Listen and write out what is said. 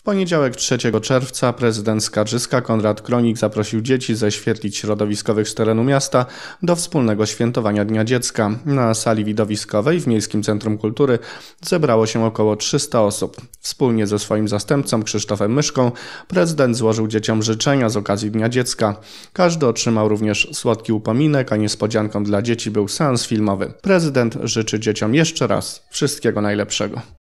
W poniedziałek 3 czerwca prezydent Skarżyska Konrad Kronik zaprosił dzieci ze świetlic środowiskowych z terenu miasta do wspólnego świętowania Dnia Dziecka. Na sali widowiskowej w Miejskim Centrum Kultury zebrało się około 300 osób. Wspólnie ze swoim zastępcą Krzysztofem Myszką prezydent złożył dzieciom życzenia z okazji Dnia Dziecka. Każdy otrzymał również słodki upominek, a niespodzianką dla dzieci był seans filmowy. Prezydent życzy dzieciom jeszcze raz wszystkiego najlepszego.